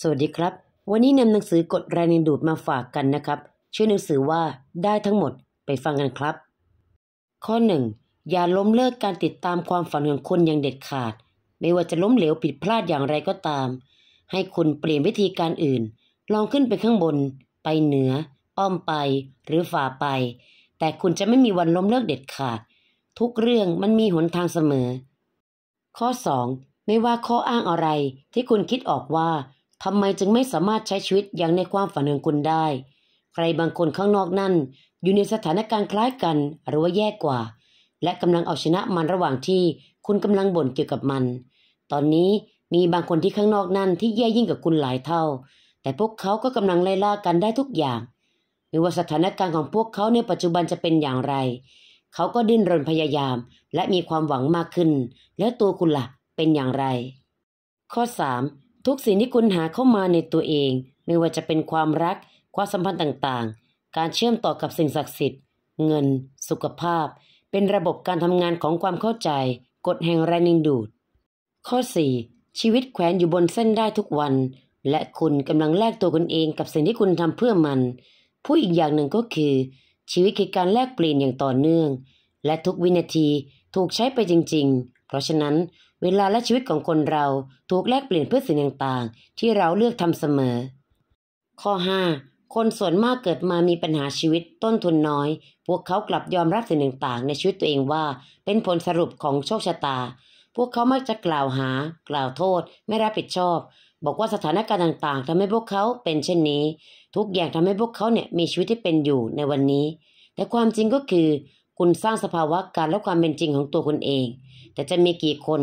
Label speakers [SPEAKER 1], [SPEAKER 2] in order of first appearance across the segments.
[SPEAKER 1] สวัสดีครับวันนี้นำหนังสือกฎแรงดึงดูดมาฝากกันนะครับชื่อหนังสือว่าได้ทั้งหมดไปฟังกันครับ ข้อหนึ่งอย่าล้มเลิกการติดตามความฝันของคนอย่างเด็ดขาด ไม่ว่าจะล้มเหลวผิดพลาดอย่างไรก็ตาม ให้คุณเปลี่ยนวิธีการอื่น ลองขึ้นไปข้างบน ไปเหนือ อ้อมไปหรือฝ่าไป แต่คุณจะไม่มีวันล้มเลิกเด็ดขาด ทุกเรื่องมันมีหนทางเสมอ ข้อ 2. ไม่ว่าข้ออ้างอะไรที่คุณคิดออกว่าทำไมจึงไม่สามารถใช้ชีวิตอย่างในความฝันของคุณได้ ใครบางคนข้างนอกนั่นอยู่ในสถานการณ์คล้ายกันหรือว่าแย่กว่า และกำลังเอาชนะมันระหว่างที่คุณกำลังบ่นเกี่ยวกับมัน ตอนนี้มีบางคนที่ข้างนอกนั่นที่แย่ยิ่งกว่าคุณหลายเท่า แต่พวกเขาก็กำลังไล่ล่ากันได้ทุกอย่างไม่ว่าสถานการณ์ของพวกเขาในปัจจุบันจะเป็นอย่างไร เขาก็ดิ้นรนพยายามและมีความหวังมากขึ้น แล้วตัวคุณละ่ะ เป็นอย่างไร ข้อ3ทุกสิ่งที่คุณหาเข้ามาในตัวเอง ไม่ว่าจะเป็นความรัก ความสัมพันธ์ต่างๆ การเชื่อมต่อกับสิ่งศักดิ์สิทธิ์เงิน สุขภาพ เป็นระบบการทำงานของความเข้าใจ กฎแห่งแรงดึงดูด ข้อ 4. ชีวิตแขวนอยู่บนเส้นได้ทุกวัน และคุณกำลังแลกตัวคุณเองกับสิ่งที่คุณทำเพื่อมัน ผู้อีกอย่างหนึ่งก็คือ ชีวิตคือการแลกเปลี่ยนอย่างต่อเนื่อง และทุกวินาทีถูกใช้ไปจริง ๆเพราะฉะนั้นเวลาและชีวิตของคนเราถูกแลกเปลี่ยนเพื่อสิ่งต่างๆ ที่เราเลือกทำเสมอ ข้อ5คนส่วนมากเกิดมามีปัญหาชีวิตต้นทุนน้อย พวกเขากลับยอมรับสิ่งต่างๆ ในชีวิตตัวเองว่าเป็นผลสรุปของโชคชะตา พวกเขามักจะกล่าวหา กล่าวโทษ ไม่รับผิดชอบ บอกว่าสถานการณ์ต่าง ๆทำให้พวกเขาเป็นเช่นนี้ทุกอย่างทำให้พวกเขาเนี่ยมีชีวิตที่เป็นอยู่ในวันนี้ แต่ความจริงก็คือคุณสร้างสภาวะการและความเป็นจริงของตัวคุณเองแต่จะมีกี่คน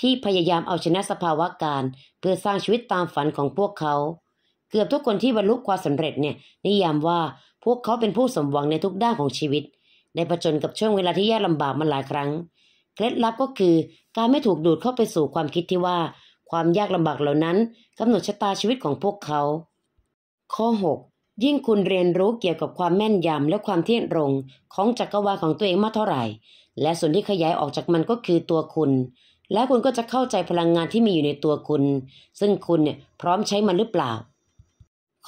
[SPEAKER 1] ที่พยายามเอาชนะสภาวะการ เพื่อสร้างชีวิตตามฝันของพวกเขา เกือบทุกคนที่บรรลุความสำเร็จเนี่ยนิยามว่าพวกเขาเป็นผู้สมหวังในทุกด้านของชีวิตได้ประจนกับช่วงเวลาที่ยากลาบากมาหลายครั้ง เคล็ดลับก็คือ การไม่ถูกดูดเข้าไปสู่ความคิดที่ว่าความยากลำบากเหล่านั้นกำหนดชะตาชีวิตของพวกเขา ข้อ6ยิ่งคุณเรียนรู้เกี่ยวกับความแม่นยำและความเที่ยงตรง ของจักรวาลของตัวเองมากเท่าไหร่และส่วนที่ขยายออกจากมันก็คือตัวคุณ และคุณก็จะเข้าใจพลังงานที่มีอยู่ในตัวคุณ ซึ่งคุณเนี่ยพร้อมใช้มันหรือเปล่า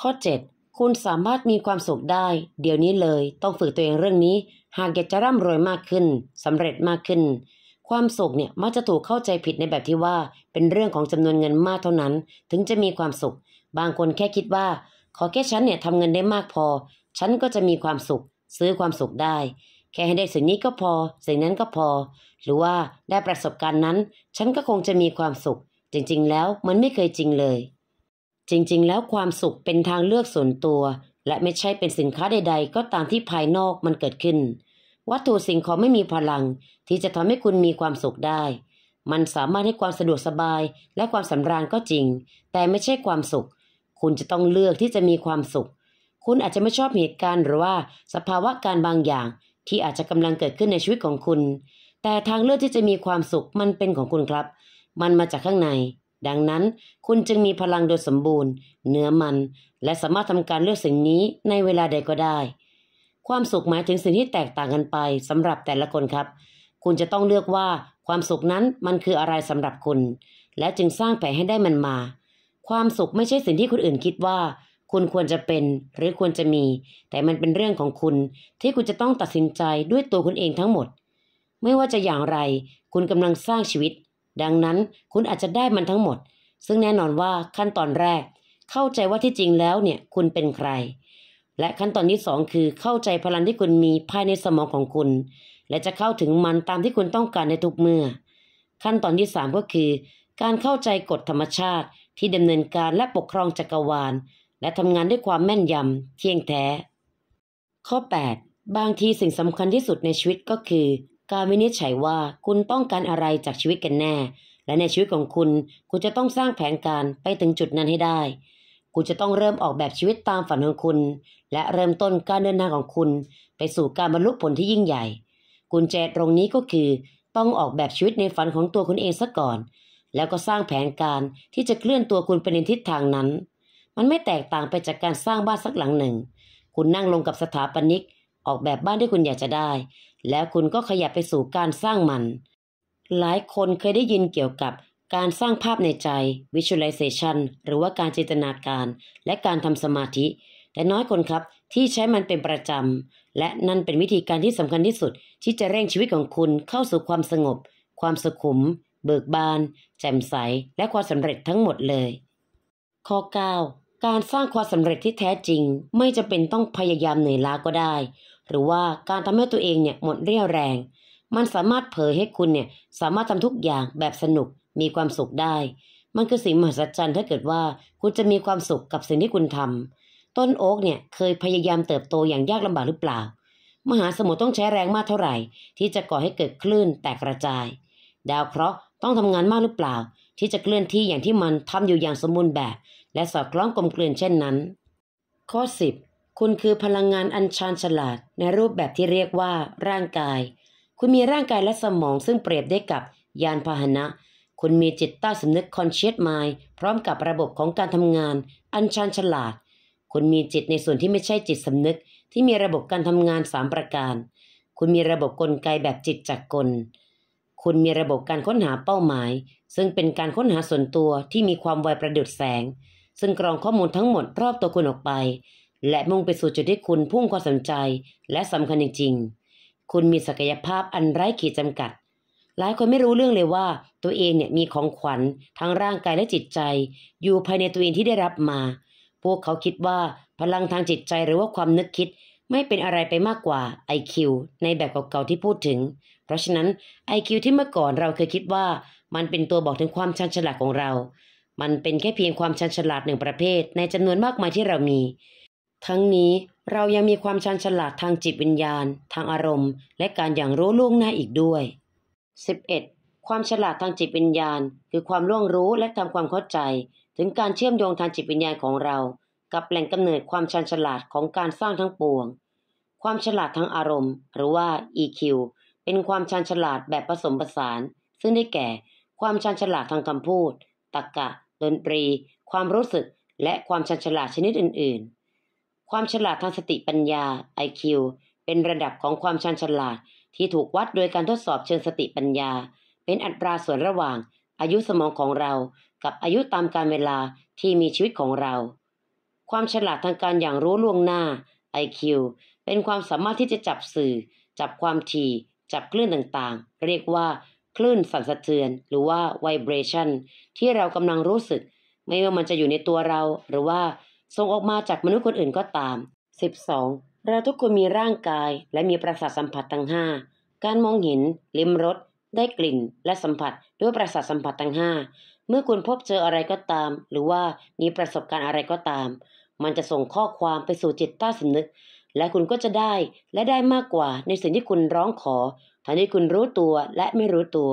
[SPEAKER 1] ข้อ7คุณสามารถมีความสุขได้ เดี๋ยวนี้เลย ต้องฝึกตัวเองเรื่องนี้ หากอยากจะร่ำรวยมากขึ้น สำเร็จมากขึ้น ความสุขเนี่ยมักจะถูกเข้าใจผิดในแบบที่ว่า เป็นเรื่องของจำนวนเงินมากเท่านั้น ถึงจะมีความสุข บางคนแค่คิดว่า ขอแค่ฉันเนี่ยทำเงินได้มากพอ ฉันก็จะมีความสุข ซื้อความสุขได้แค่ให้ได้สิ่งนี้ก็พอสิ่งนั้นก็พอ หรือว่าได้ประสบการณ์นั้น ฉันก็คงจะมีความสุข จริง ๆ แล้วมันไม่เคยจริงเลย จริงๆ แล้วความสุขเป็นทางเลือกส่วนตัว และไม่ใช่เป็นสินค้าใด ๆ ก็ตามที่ภายนอกมันเกิดขึ้น วัตถุสิ่งของไม่มีพลัง ที่จะทำให้คุณมีความสุขได้ มันสามารถให้ความสะดวกสบายและความสำราญก็จริง แต่ไม่ใช่ความสุข คุณจะต้องเลือกที่จะมีความสุข คุณอาจจะไม่ชอบเหตุการณ์หรือว่าสภาวะการบางอย่างที่อาจจะกำลังเกิดขึ้นในชีวิตของคุณ แต่ทางเลือกที่จะมีความสุขมันเป็นของคุณครับ มันมาจากข้างใน ดังนั้นคุณจึงมีพลังโดยสมบูรณ์เนื้อมัน และสามารถทำการเลือกสิ่งนี้ในเวลาใดก็ได้ ความสุขหมายถึงสิ่งที่แตกต่างกันไปสำหรับแต่ละคนครับ คุณจะต้องเลือกว่าความสุขนั้นมันคืออะไรสำหรับคุณ และจึงสร้างแผนให้ได้มันมา ความสุขไม่ใช่สิ่งที่คนอื่นคิดว่าคุณควรจะเป็นหรือควรจะมี แต่มันเป็นเรื่องของคุณที่คุณจะต้องตัดสินใจด้วยตัวคุณเองทั้งหมด ไม่ว่าจะอย่างไร คุณกำลังสร้างชีวิต ดังนั้นคุณอาจจะได้มันทั้งหมด ซึ่งแน่นอนว่าขั้นตอนแรก เข้าใจว่าที่จริงแล้วเนี่ย คุณเป็นใคร และขั้นตอนที่สองคือเข้าใจพลังที่คุณมีภายในสมองของคุณ และจะเข้าถึงมันตามที่คุณต้องการในทุกเมื่อ ขั้นตอนที่สามก็คือ การเข้าใจกฎธรรมชาติที่ดำเนินการและปกครองจักรวาลและทำงานด้วยความแม่นยำเที่ยงแท้ ข้อ 8 บางทีสิ่งสำคัญที่สุดในชีวิตก็คือ การวินิจฉัยว่าคุณต้องการอะไรจากชีวิตกันแน่ และในชีวิตของคุณ คุณจะต้องสร้างแผนการไปถึงจุดนั้นให้ได้ คุณจะต้องเริ่มออกแบบชีวิตตามฝันของคุณ และเริ่มต้นการเดินทางของคุณ ไปสู่การบรรลุผลที่ยิ่งใหญ่กุญแจตรงนี้ก็คือ ต้องออกแบบชีวิตในฝันของตัวคุณเองซะก่อน แล้วก็สร้างแผนการที่จะเคลื่อนตัวคุณไปในทิศทางนั้นมันไม่แตกต่างไปจากการสร้างบ้านสักหลังหนึ่ง คุณนั่งลงกับสถาปนิก ออกแบบบ้านที่คุณอยากจะได้ แล้วคุณก็ขยับไปสู่การสร้างมัน หลายคนเคยได้ยินเกี่ยวกับการสร้างภาพในใจ visualization หรือว่าการจินตนาการ และการทำสมาธิ แต่น้อยคนครับ ที่ใช้มันเป็นประจำ และนั่นเป็นวิธีการที่สำคัญที่สุด ที่จะเร่งชีวิตของคุณเข้าสู่ความสงบ ความสุขุม เบิกบาน แจ่มใส และความสำเร็จทั้งหมดเลย ข้อ9การสร้างความสำเร็จที่แท้จริง ไม่จะเป็นต้องพยายามเหนื่อยล้าก็ได้ หรือว่าการทำให้ตัวเองเนี่ยหมดเรี่ยวแรง มันสามารถเผยให้คุณเนี่ยสามารถทำทุกอย่างแบบสนุกมีความสุขได้ มันคือสิ่งมหัศจรรย์ถ้าเกิดว่าคุณจะมีความสุขกับสิ่งที่คุณทำต้นโอ๊กเนี่ยเคยพยายามเติบโตอย่างยากลำบากหรือเปล่า มหาสมุทรต้องใช้แรงมากเท่าไหร่ ที่จะก่อให้เกิดคลื่นแตกกระจาย ดาวเคราะห์ต้องทำงานมากหรือเปล่า ที่จะเคลื่อนที่อย่างที่มันทำอยู่อย่างสมบูรณ์แบบและสอดคล้องกลมกลืนเช่นนั้น ข้อ 10คุณคือพลังงานอัญชันฉลาด ในรูปแบบที่เรียกว่า ร่างกาย คุณมีร่างกายและสมอง ซึ่งเปรียบได้กับ ยานพาหนะคุณมีจิตใต้สำนึกคอนเชียสไมล์พร้อมกับระบบของการทำงาน อัญชันฉลาด คุณมีจิตในส่วนที่ไม่ใช่จิตสำนึก ที่มีระบบการทำงาน3ประการ คุณมีระบบกลไกแบบจิตจักกล คุณมีระบบการค้นหาเป้าหมาย ซึ่งเป็นการค้นหาส่วนตัวที่มีความไวประดุดแสงซึ่งกรองข้อมูลทั้งหมดรอบตัวคุณออกไป และมุ่งไปสู่จุดที่คุณพุ่งความสนใจและสำคัญจริงๆ คุณมีศักยภาพอันไร้ขีดจำกัด หลายคนไม่รู้เรื่องเลยว่าตัวเองเนี่ยมีของขวัญทั้งร่างกายและจิตใจ อยู่ภายในตัวเองที่ได้รับมา พวกเขาคิดว่าพลังทางจิตใจหรือว่าความนึกคิด ไม่เป็นอะไรไปมากกว่า IQ ในแบบเก่าๆที่พูดถึง เพราะฉะนั้น IQ ที่เมื่อก่อนเราเคยคิดว่ามันเป็นตัวบอกถึงความชันฉลาดของเรามันเป็นแค่เพียงความชันฉลาดหนึ่งประเภทในจำนวนมากมายที่เรามี ทั้งนี้เรายังมีความชันฉลาดทางจิตวิญญาณ ทางอารมณ์ และการอย่างรู้ล่วงหน้าอีกด้วย 11. ความฉลาดทางจิตวิญญาณ คือความล่วงรู้และทำความเข้าใจ ถึงการเชื่อมโยงทางจิตวิญญาณของเรา กับแหล่งกำเนิดความชันฉลาดของการสร้างทั้งปวง ความฉลาดทางอารมณ์หรือว่า EQ เป็นความชันฉลาดแบบผสมผสาน ซึ่งได้แก่ ความชันฉลาดทางคำพูด ตรรกะดนตรีความรู้สึกและความฉลาดชนิดอื่นๆ ความฉลาดทางสติปัญญา IQ เป็นระดับของความฉลาดที่ถูกวัดโดยการทดสอบเชิงสติปัญญา เป็นอัตราส่วนระหว่างอายุสมองของเรา กับอายุตามการเวลาที่มีชีวิตของเรา ความฉลาดทางการอย่างรู้ล่วงหน้า IQ เป็นความสามารถที่จะจับสื่อ จับความถี่ จับคลื่นต่าง ๆ เรียกว่าคลื่นสั่นสะเทือนหรือว่า vibration ที่เรากำลังรู้สึก ไม่ว่ามันจะอยู่ในตัวเราหรือว่าส่งออกมาจากมนุษย์คนอื่นก็ตาม 12. เราทุกคนมีร่างกาย และมีประสาทสัมผัสทั้ง 5 การมองเห็นลิ้มรสได้กลิ่น และสัมผัส ด้วยประสาทสัมผัสทั้ง 5 เมื่อคุณพบเจออะไรก็ตาม หรือว่ามีประสบการณ์อะไรก็ตาม มันจะส่งข้อความไปสู่จิตใต้สำนึก และคุณก็จะได้และได้มากกว่า ในสิ่งที่คุณร้องขอทั้งที่คุณรู้ตัวและไม่รู้ตัว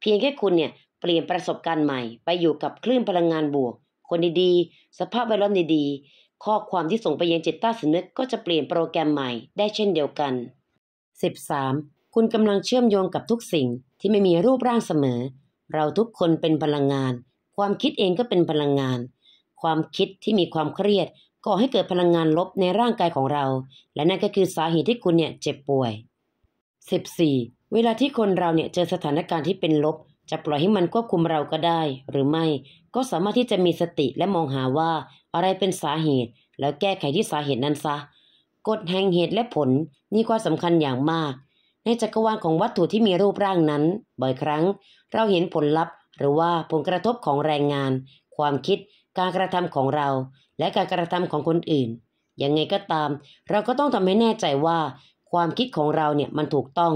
[SPEAKER 1] เพียงแค่คุณเนี่ยเปลี่ยนประสบการณ์ใหม่ ไปอยู่กับคลื่นพลังงานบวก คนดี ๆ สภาพแวดล้อมดีๆ ข้อความที่ส่งไปยังจิตใต้สำนึกก็จะเปลี่ยนโปรแกรมใหม่ ได้เช่นเดียวกัน 13. คุณกำลังเชื่อมโยงกับทุกสิ่งที่ไม่มีรูปร่างเสมอ เราทุกคนเป็นพลังงาน ความคิดเองก็เป็นพลังงาน ความคิดที่มีความเครียดก่อให้เกิดพลังงานลบในร่างกายของเรา และนั่นก็คือสาเหตุที่คุณเนี่ยเจ็บป่วย 14. เวลาที่คนเราเนี่ยเจอสถานการณ์ที่เป็นลบ จะปล่อยให้มันควบคุมเราก็ได้ หรือไม่ ก็สามารถที่จะมีสติและมองหาว่า อะไรเป็นสาเหตุ แล้วแก้ไขที่สาเหตุนั้นซะ กฎแห่งเหตุและผลมีความสำคัญอย่างมาก ในจักรวาลของวัตถุที่มีรูปร่างนั้น บ่อยครั้ง เราเห็นผลลัพธ์ หรือว่าผลกระทบของแรงงาน ความคิด การกระทำของเรา และการกระทำของคนอื่นยังไงก็ตาม เราก็ต้องทำให้แน่ใจว่าความคิดของเราเนี่ยมันถูกต้อง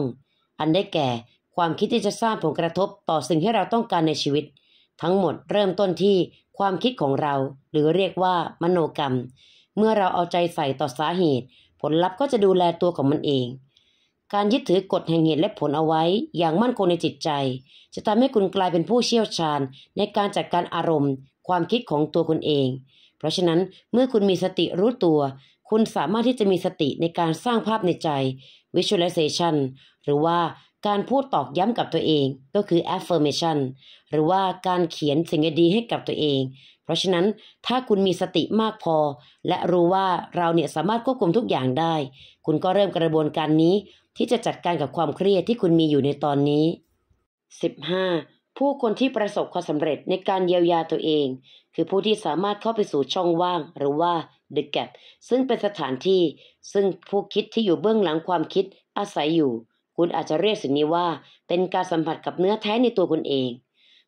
[SPEAKER 1] อันได้แก่ความคิดที่จะสร้างผลกระทบต่อสิ่งที่เราต้องการในชีวิต ทั้งหมดเริ่มต้นที่ความคิดของเรา หรือเรียกว่า มโนกรรม เมื่อเราเอาใจใส่ต่อสาเหตุ ผลลัพธ์ก็จะดูแลตัวของมันเอง การยึดถือกฎแห่งเหตุและผลเอาไว้อย่างมั่นคงในจิตใจ จะทำให้คุณกลายเป็นผู้เชี่ยวชาญ ในการจัดการอารมณ์ ความคิดของตัวคุณเอง เพราะฉะนั้นเมื่อคุณมีสติรู้ตัวคุณสามารถที่จะมีสติในการสร้างภาพในใจ visualization หรือว่าการพูดตอกย้ำกับตัวเอง ก็คือ affirmation หรือว่าการเขียนสิ่งดีให้กับตัวเอง เพราะฉะนั้นถ้าคุณมีสติมากพอ และรู้ว่าเราเนี่ยสามารถควบคุมทุกอย่างได้ คุณก็เริ่มกระบวนการนี้ ที่จะจัดการกับความเครียดที่คุณมีอยู่ในตอนนี้ 15. ผู้คนที่ประสบความสำเร็จในการเยียวยาตัวเอง คือผู้ที่สามารถเข้าไปสู่ช่องว่าง หรือว่า The Gap ซึ่งเป็นสถานที่ ซึ่งผู้คิดที่อยู่เบื้องหลังความคิดอาศัยอยู่ คุณอาจจะเรียกสิ่งนี้ว่าเป็นการสัมผัสกับเนื้อแท้ในตัวคุณเอง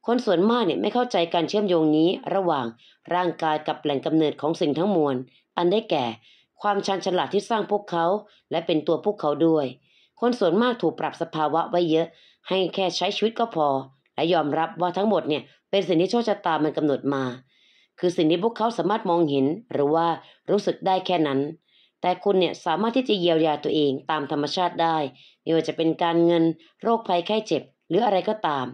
[SPEAKER 1] คนส่วนมากเนี่ยไม่เข้าใจการเชื่อมโยงนี้ระหว่างร่างกายกับแหล่งกำเนิดของสิ่งทั้งมวล อันได้แก่ความชันฉลาดที่สร้างพวกเขา และเป็นตัวพวกเขาด้วย คนส่วนมากถูกปรับสภาวะไว้เยอะ ให้แค่ใช้ชีวิตก็พอ และยอมรับว่าทั้งหมดเนี่ยเป็นสิ่งที่โชคชะตามันกำหนดมาคือสิ่งที่พวกเขาสามารถมองเห็นหรือว่ารู้สึกได้แค่นั้น แต่คุณเนี่ยสามารถที่จะเยียวยาตัวเองตามธรรมชาติได้ไม่ว่าจะเป็นการเงินโรคภัยไข้เจ็บหรืออะไรก็ตาม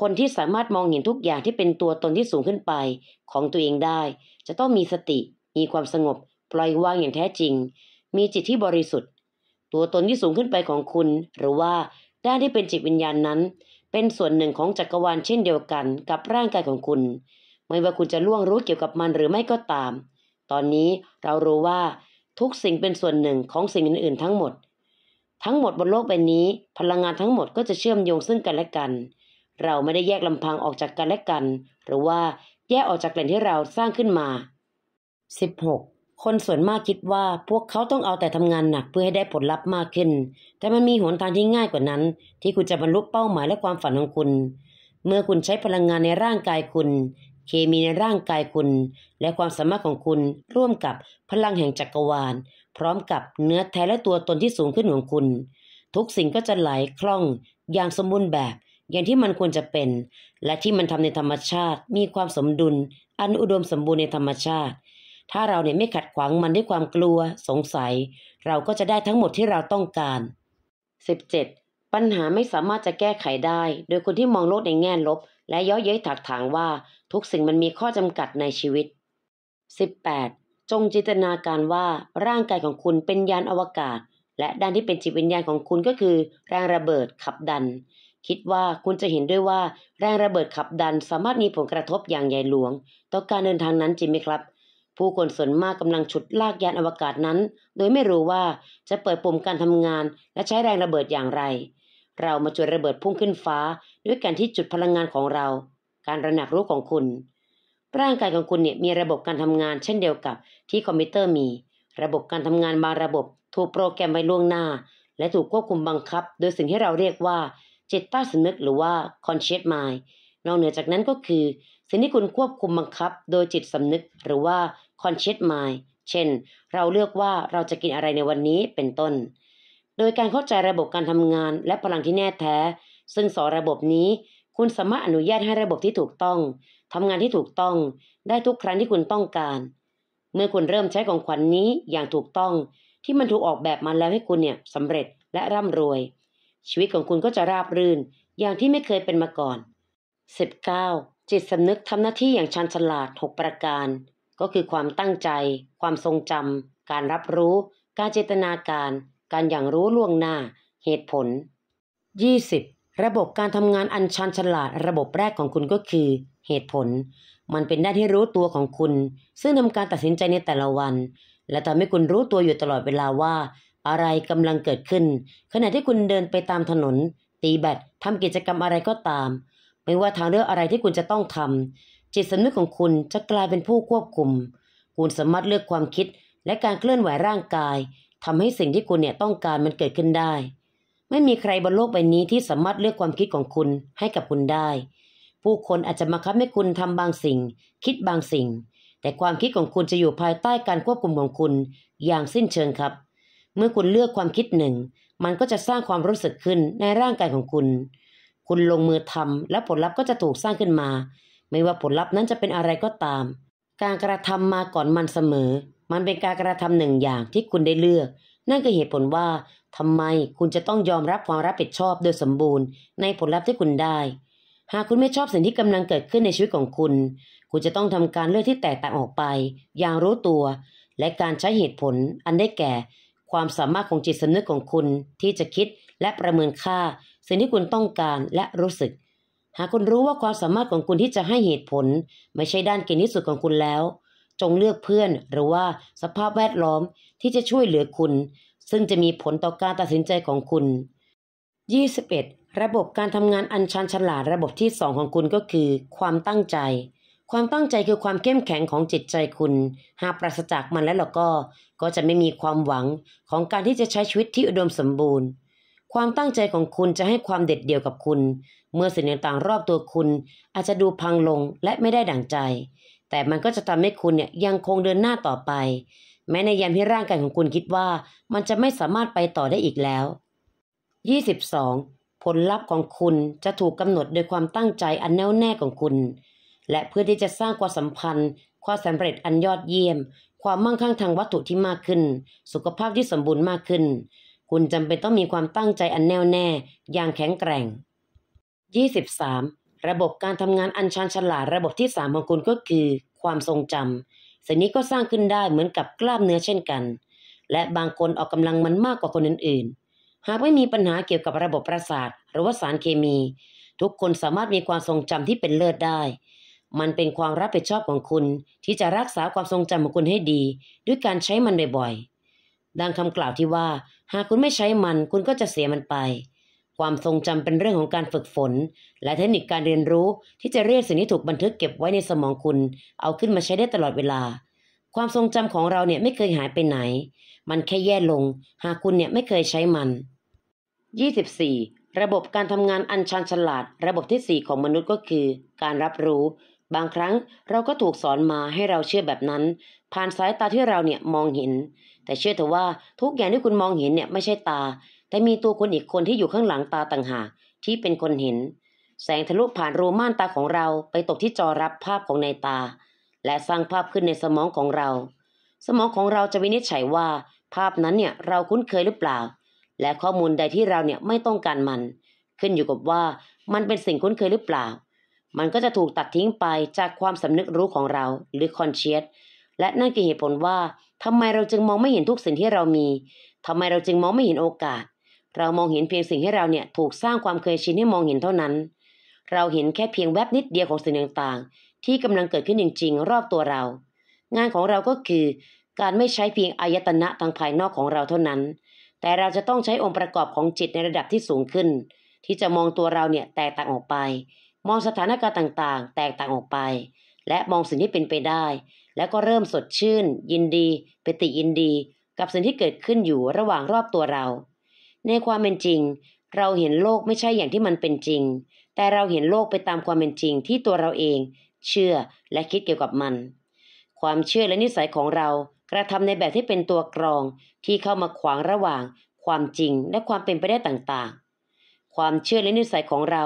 [SPEAKER 1] คนที่สามารถมองเห็นทุกอย่างที่เป็นตัวตนที่สูงขึ้นไปของตัวเองได้ จะต้องมีสติ มีความสงบ ปล่อยวางอย่างแท้จริง มีจิตที่บริสุทธิ์ ตัวตนที่สูงขึ้นไปของคุณหรือว่าด้านที่เป็นจิตวิญญาณนนั้น เป็นส่วนหนึ่งของจักรวาลเช่นเดียวกันกับร่างกายของคุณไม่ว่าคุณจะล่วงรู้เกี่ยวกับมันหรือไม่ก็ตาม ตอนนี้เรารู้ว่าทุกสิ่งเป็นส่วนหนึ่งของสิ่งอื่น ๆ ทั้งหมด ทั้งหมดบนโลกใบนี้ พลังงานทั้งหมดก็จะเชื่อมโยงซึ่งกันและกัน เราไม่ได้แยกลำพังออกจากกันและกัน หรือว่าแยกออกจากแหล่งที่เราสร้างขึ้นมา 16. คนส่วนมากคิดว่าพวกเขาต้องเอาแต่ทำงานหนักเพื่อให้ได้ผลลัพธ์มากขึ้น แต่มันมีหนทางที่ง่ายกว่านั้น ที่คุณจะบรรลุเป้าหมายและความฝันของคุณ เมื่อคุณใช้พลังงานในร่างกายคุณเคมีในร่างกายคุณและความสามารถของคุณร่วมกับพลังแห่งจักรวาล พร้อมกับเนื้อแท้และตัวตนที่สูงขึ้นของคุณ ทุกสิ่งก็จะไหลคล่อง อย่างสมบูรณ์แบบ อย่างที่มันควรจะเป็น และที่มันทำในธรรมชาติ มีความสมดุล อันอุดมสมบูรณ์ในธรรมชาติ ถ้าเราเนี่ยไม่ขัดขวางมันด้วยความกลัว สงสัยเราก็จะได้ทั้งหมดที่เราต้องการ17ปัญหาไม่สามารถจะแก้ไขได้โดยคนที่มองโลกในแง่ลบและย่อเย้ยถักถางว่า ทุกสิ่งมันมีข้อจำกัดในชีวิต 18. จงจินตนาการว่าร่างกายของคุณเป็นยานอวกาศ และด้านที่เป็นจิตวิญญาณของคุณก็คือ แรงระเบิดขับดัน คิดว่าคุณจะเห็นด้วยว่า แรงระเบิดขับดันสามารถมีผลกระทบอย่างใหญ่หลวงต่อการเดินทางนั้นจริงไหมครับผู้คนส่วนมากกำลังฉุดลากยานอวกาศนั้น โดยไม่รู้ว่าจะเปิดปุ่มการทำงานและใช้แรงระเบิดอย่างไร เรามาจุดระเบิดพุ่งขึ้นฟ้าด้วยการที่จุดพลังงานของเรา การระหนักรู้ของคุณ ร่างกายของคุณเนี่ยมีระบบการทำงาน เช่นเดียวกับที่คอมพิวเตอร์มี ระบบการทำงานบางระบบถูกโปรแกรมไว้ล่วงหน้า และถูกควบคุมบังคับ โดยสิ่งที่เราเรียกว่าจิตใต้สำนึกหรือว่า conscious mind นอกเหนือจากนั้นก็คือสิ่งที่คุณควบคุมบังคับ โดยจิตสำนึกหรือว่า conscious mind เช่น เราเลือกว่าเราจะกินอะไรในวันนี้เป็นต้น โดยการเข้าใจระบบการทำงานและพลังที่แน่แท้ ซึ่งสอระบบนี้คุณสามารถอนุญาตให้ระบบที่ถูกต้องทำงานที่ถูกต้อง ได้ทุกครั้งที่คุณต้องการ เมื่อคุณเริ่มใช้ของขวัญนนี้อย่างถูกต้อง ที่มันถูกออกแบบมาแล้วให้คุณเนี่ยสำเร็จและร่ำรวย ชีวิตของคุณก็จะราบรื่นอย่างที่ไม่เคยเป็นมาก่อน 19. จิตสำนึกทำหน้าที่อย่างชันฉลาด6ประการก็คือความตั้งใจ ความทรงจำ การรับรู้ การเจตนาการ การอย่างรู้ล่วงหน้า เหตุผล 20. ระบบการทำงานอันชันฉลาด ระบบแรกของคุณก็คือ เหตุผล มันเป็นหน้าที่รู้ตัวของคุณ ซึ่งทำการตัดสินใจในแต่ละวัน และทำให้คุณรู้ตัวอยู่ตลอดเวลาว่า อะไรกำลังเกิดขึ้น ขณะที่คุณเดินไปตามถนน ตีแบตทำกิจกรรมอะไรก็ตาม ไม่ว่าทางเลือกอะไรที่คุณจะต้องทำจิตสำนึกของคุณจะกลายเป็นผู้ควบคุม คุณสามารถเลือกความคิดและการเคลื่อนไหวร่างกายทำให้สิ่งที่คุณเนี่ยต้องการมันเกิดขึ้นได้ ไม่มีใครบนโลกใบนี้ที่สามารถเลือกความคิดของคุณให้กับคุณได้ ผู้คนอาจจะมาคับให้คุณทำบางสิ่ง คิดบางสิ่ง แต่ความคิดของคุณจะอยู่ภายใต้การควบคุมของคุณ อย่างสิ้นเชิงครับ เมื่อคุณเลือกความคิดหนึ่ง มันก็จะสร้างความรู้สึกขึ้นในร่างกายของคุณ คุณลงมือทำและผลลัพธ์ก็จะถูกสร้างขึ้นมาไม่ว่าผลลัพธ์นั้นจะเป็นอะไรก็ตาม การกระทำมาก่อนมันเสมอ มันเป็นการกระทำหนึ่งอย่างที่คุณได้เลือก นั่นคือเหตุผลว่าทำไมคุณจะต้องยอมรับความรับผิดชอบโดยสมบูรณ์ ในผลลัพธ์ที่คุณได้ หากคุณไม่ชอบสิ่งที่กำลังเกิดขึ้นในชีวิตของคุณ คุณจะต้องทำการเลือกที่แตกต่างออกไป อย่างรู้ตัว และการใช้เหตุผลอันได้แก่ ความสามารถของจิตสำนึกของคุณ ที่จะคิดและประเมินค่าสิ่งที่คุณต้องการและรู้สึกหากคุณรู้ว่าความสามารถของคุณที่จะให้เหตุผลไม่ใช่ด้านเก่งที่สุดของคุณแล้ว จงเลือกเพื่อนหรือว่าสภาพแวดล้อมที่จะช่วยเหลือคุณ ซึ่งจะมีผลต่อการตัดสินใจของคุณ 21. ระบบการทำงานอันชันฉลาดระบบที่สองของคุณก็คือความตั้งใจ ความตั้งใจคือความเข้มแข็งของจิตใจคุณ หากปราศจากมันแล้วก็ก็จะไม่มีความหวังของการที่จะใช้ชีวิตที่อุดมสมบูรณ์ความตั้งใจของคุณจะให้ความเด็ดเดี่ยวกับคุณ เมื่อสิ่งต่างๆรอบตัวคุณอาจจะดูพังลงและไม่ได้ดั่งใจ แต่มันก็จะทำให้คุณเนี่ยยังคงเดินหน้าต่อไป แม้ในยามที่ร่างกายของคุณคิดว่ามันจะไม่สามารถไปต่อได้อีกแล้ว 22. ผลลัพธ์ของคุณจะถูกกำหนดโดยความตั้งใจอันแน่วแน่ของคุณ และเพื่อที่จะสร้างความสัมพันธ์ ความสำเร็จอันยอดเยี่ยมความมั่งคั่งทางวัตถุที่มากขึ้น สุขภาพที่สมบูรณ์มากขึ้นคุณจำเป็นต้องมีความตั้งใจอันแน่วแน่อย่างแข็งแกร่ง 23. ระบบการทำงานอันชันฉลาดระบบที่ 3 ของคุณก็คือ ความทรงจำสิ่งนี้ก็สร้างขึ้นได้เหมือนกับกล้ามเนื้อเช่นกัน และบางคนออกกำลังมันมากกว่าคนอื่นๆหากไม่มีปัญหาเกี่ยวกับระบบประสาท หรือว่าสารเคมี ทุกคนสามารถมีความทรงจำที่เป็นเลิศได้ มันเป็นความรับผิดชอบของคุณที่จะรักษาความทรงจำของคุณให้ดี ด้วยการใช้มันบ่อยๆดังคำกล่าวที่ว่าหากคุณไม่ใช้มันคุณก็จะเสียมันไป ความทรงจำเป็นเรื่องของการฝึกฝน และเทคนิคการเรียนรู้ที่จะเรียกสิ่งที่ถูกบันทึกเก็บไว้ในสมองคุณ เอาขึ้นมาใช้ได้ตลอดเวลา ความทรงจำของเราเนี่ยไม่เคยหายไปไหน มันแค่แย่ลง หากคุณเนี่ยไม่เคยใช้มัน 24. ระบบการทำงานอันชันฉลาด ระบบที่4ของมนุษย์ก็คือ การรับรู้ บางครั้งเราก็ถูกสอนมาให้เราเชื่อแบบนั้น ผ่านสายตาที่เราเนี่ยมองเห็นแต่เชื่อเถอะว่า ทุกอย่างที่คุณมองเห็นเนี่ยไม่ใช่ตา แต่มีตัวคนอีกคนที่อยู่ข้างหลังตาต่างหากที่เป็นคนเห็น แสงทะลุผ่านรูม่านตาของเราไปตกที่จอรับภาพของในตา และสร้างภาพขึ้นในสมองของเรา สมองของเราจะวินิจฉัยว่าภาพนั้นเนี่ยเราคุ้นเคยหรือเปล่าและข้อมูลใดที่เราเนี่ยไม่ต้องการมัน ขึ้นอยู่กับว่ามันเป็นสิ่งคุ้นเคยหรือเปล่า มันก็จะถูกตัดทิ้งไปจากความสำนึกรู้ของเรา หรือคอนเชียสและนั่นคือเหตุผลว่าทำไมเราจึงมองไม่เห็นทุกสิ่งที่เรามี ทำไมเราจึงมองไม่เห็นโอกาส เรามองเห็นเพียงสิ่งที่เราเนี่ยถูกสร้างความเคยชินให้มองเห็นเท่านั้น เราเห็นแค่เพียงแวบนิดเดียวของสิ่งต่างๆ ที่กำลังเกิดขึ้นจริงๆ รอบตัวเรา งานของเราก็คือการไม่ใช้เพียงอายตนะทางภายนอกของเราเท่านั้น แต่เราจะต้องใช้องค์ประกอบของจิตในระดับที่สูงขึ้น ที่จะมองตัวเราเนี่ยแตกต่างออกไป มองสถานการณ์ต่างๆ แตกต่างออกไป และมองสิ่งที่เป็นไปได้แล้วก็เริ่มสดชื่น ยินดีปฏิยินดีกับสิ่งที่เกิดขึ้นอยู่ระหว่างรอบตัวเรา ในความเป็นจริง เราเห็นโลกไม่ใช่อย่างที่มันเป็นจริง แต่เราเห็นโลกไปตามความเป็นจริงที่ตัวเราเอง เชื่อและคิดเกี่ยวกับมัน ความเชื่อและนิสัยของเรา กระทำในแบบที่เป็นตัวกรอง ที่เข้ามาขวางระหว่างความจริงและความเป็นไปได้ต่างๆ ความเชื่อและนิสัยของเรา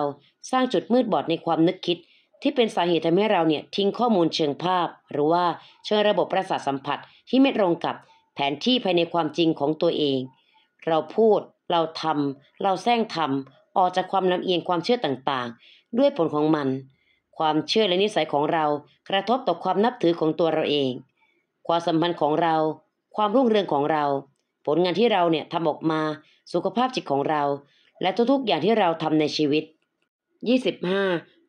[SPEAKER 1] สร้างจุดมืดบอดในความนึกคิดที่เป็นสาเหตุทำให้เราเนี่ยทิ้งข้อมูลเชิงภาพ หรือว่าเชิงระบบประสาทสัมผัสที่ไม่ตรงกับแผนที่ภายในความจริงของตัวเอง เราพูด เราทำเราแซงทำออกจากความลำเอียงความเชื่อต่างๆ ด้วยผลของมัน ความเชื่อและนิสัยของเรา กระทบต่อความนับถือของตัวเราเอง ความสัมพันธ์ของเรา ความรุ่งเรืองของเรา ผลงานที่เราเนี่ยทำออกมาสุขภาพจิตของเรา และทุกๆอย่างที่เราทำในชีวิต25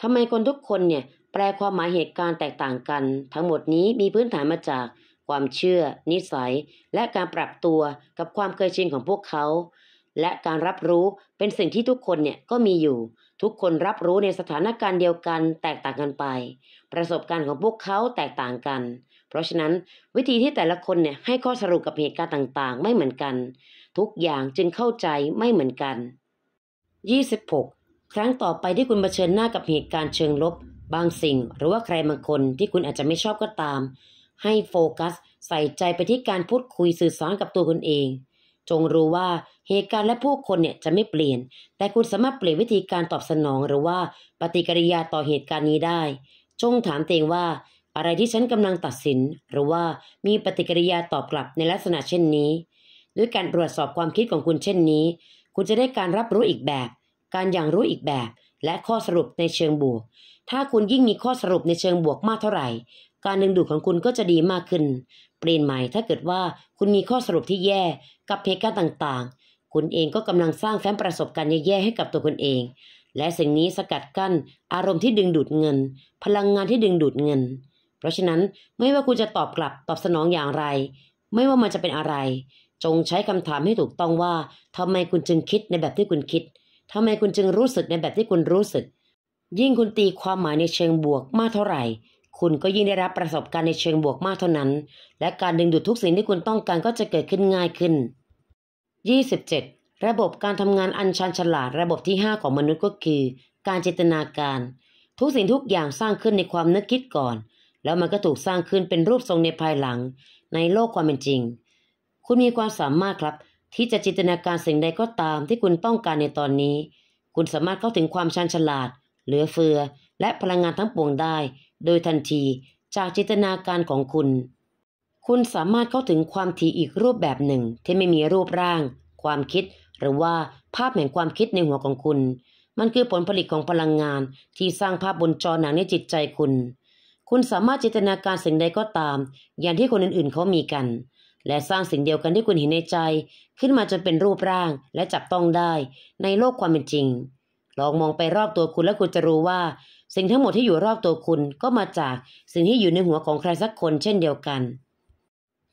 [SPEAKER 1] ทำไมคนทุกคนเนี่ยแปลความหมายเหตุการณ์แตกต่างกัน ทั้งหมดนี้มีพื้นฐานมาจาก ความเชื่อ นิสัย และการปรับตัวกับความเคยชินของพวกเขา และการรับรู้เป็นสิ่งที่ทุกคนเนี่ยก็มีอยู่ ทุกคนรับรู้ในสถานการณ์เดียวกันแตกต่างกันไป ประสบการณ์ของพวกเขาแตกต่างกัน เพราะฉะนั้นวิธีที่แต่ละคนเนี่ยให้ข้อสรุปกับเหตุการณ์ต่างๆ ไม่เหมือนกัน ทุกอย่างจึงเข้าใจไม่เหมือนกัน26ครั้งต่อไปที่คุณเผชิญหน้ากับเหตุการณ์เชิงลบบางสิ่งหรือว่าใครบางคนที่คุณอาจจะไม่ชอบก็ตาม ให้โฟกัส ใส่ใจไปที่การพูดคุยสื่อสารกับตัวคุณเอง จงรู้ว่าเหตุการณ์และผู้คนเนี่ยจะไม่เปลี่ยน แต่คุณสามารถเปลี่ยนวิธีการตอบสนองหรือว่าปฏิกิริยาต่อเหตุการณ์นี้ได้ จงถามตัวเองว่า อะไรที่ฉันกำลังตัดสิน หรือว่ามีปฏิกิริยาตอบกลับในลักษณะเช่นนี้ด้วยการตรวจสอบความคิดของคุณเช่นนี้ คุณจะได้การรับรู้อีกแบบการอย่างรู้อีกแบบและข้อสรุปในเชิงบวก ถ้าคุณยิ่งมีข้อสรุปในเชิงบวกมากเท่าไหร่ การดึงดูดของคุณก็จะดีมากขึ้นเปลี่ยนใหม่ถ้าเกิดว่าคุณมีข้อสรุปที่แย่กับเหตุการณ์ต่างๆ คุณเองก็กำลังสร้างแฟ้มประสบการณ์แย่ๆให้กับตัวคุณเอง และสิ่งนี้สกัดกั้น อารมณ์ที่ดึงดูดเงิน พลังงานที่ดึงดูดเงิน เพราะฉะนั้นไม่ว่าคุณจะตอบกลับตอบสนองอย่างไร ไม่ว่ามันจะเป็นอะไร จงใช้คำถามให้ถูกต้องว่าทำไมคุณจึงคิดในแบบที่คุณคิดทำไมคุณจึงรู้สึกในแบบที่คุณรู้สึก ยิ่งคุณตีความหมายในเชิงบวกมากเท่าไหร่ คุณก็ยิ่งได้รับประสบการณ์ในเชิงบวกมากเท่านั้น และการดึงดูดทุกสิ่งที่คุณต้องการก็จะเกิดขึ้นง่ายขึ้น 27. ระบบการทำงานอันชันฉลาด ระบบที่5ของมนุษย์ก็คือ การจินตนาการ ทุกสิ่งทุกอย่างสร้างขึ้นในความนึกคิดก่อน แล้วมันก็ถูกสร้างขึ้นเป็นรูปทรงในภายหลัง ในโลกความเป็นจริง คุณมีความสามารถครับที่จะจินตนาการสิ่งใดก็ตามที่คุณต้องการในตอนนี้ คุณสามารถเข้าถึงความชันฉลาด เหลือเฟือ และพลังงานทั้งปวงได้ โดยทันทีจากจินตนาการของคุณ คุณสามารถเข้าถึงความถี่อีกรูปแบบหนึ่ง ที่ไม่มีรูปร่างความคิด หรือว่าภาพแห่งความคิดในหัวของคุณ มันคือผลผลิตของพลังงานที่สร้างภาพบนจอหนังในจิตใจคุณ คุณสามารถจินตนาการสิ่งใดก็ตาม อย่างที่คนอื่นๆเขามีกันและสร้างสิ่งเดียวกันที่คุณเห็นในใจ ขึ้นมาจนเป็นรูปร่างและจับต้องได้ ในโลกความเป็นจริง ลองมองไปรอบตัวคุณและคุณจะรู้ว่า สิ่งทั้งหมดที่อยู่รอบตัวคุณก็มาจาก สิ่งที่อยู่ในหัวของใครสักคนเช่นเดียวกัน